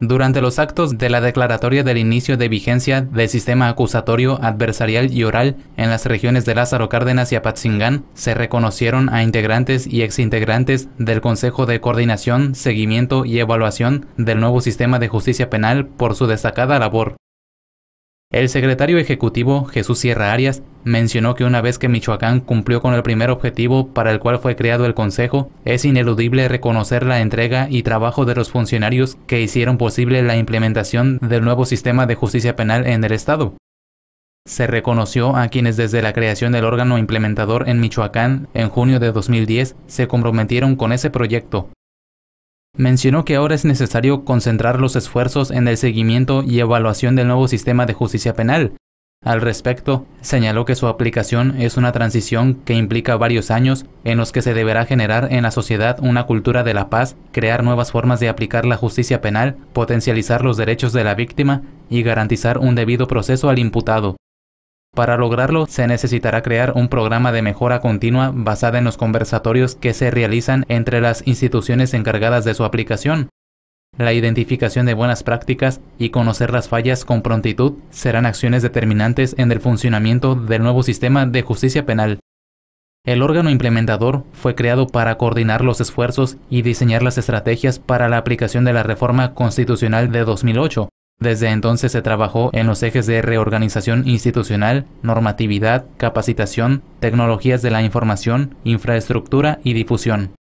Durante los actos de la declaratoria del inicio de vigencia del sistema acusatorio, adversarial y oral en las regiones de Lázaro Cárdenas y Apatzingán, se reconocieron a integrantes y exintegrantes del Consejo de Coordinación, Seguimiento y Evaluación del nuevo sistema de justicia penal por su destacada labor. El secretario ejecutivo, Jesús Sierra Arias, mencionó que una vez que Michoacán cumplió con el primer objetivo para el cual fue creado el Consejo, es ineludible reconocer la entrega y trabajo de los funcionarios que hicieron posible la implementación del nuevo sistema de justicia penal en el Estado. Se reconoció a quienes desde la creación del órgano implementador en Michoacán en junio de 2010 se comprometieron con ese proyecto, Mencionó que ahora es necesario concentrar los esfuerzos en el seguimiento y evaluación del nuevo sistema de justicia penal. Al respecto, señaló que su aplicación es una transición que implica varios años en los que se deberá generar en la sociedad una cultura de la paz, crear nuevas formas de aplicar la justicia penal, potencializar los derechos de la víctima y garantizar un debido proceso al imputado. Para lograrlo, se necesitará crear un programa de mejora continua basada en los conversatorios que se realizan entre las instituciones encargadas de su aplicación. La identificación de buenas prácticas y conocer las fallas con prontitud serán acciones determinantes en el funcionamiento del nuevo sistema de justicia penal. El órgano implementador fue creado para coordinar los esfuerzos y diseñar las estrategias para la aplicación de la reforma constitucional de 2008. Desde entonces se trabajó en los ejes de reorganización institucional, normatividad, capacitación, tecnologías de la información, infraestructura y difusión.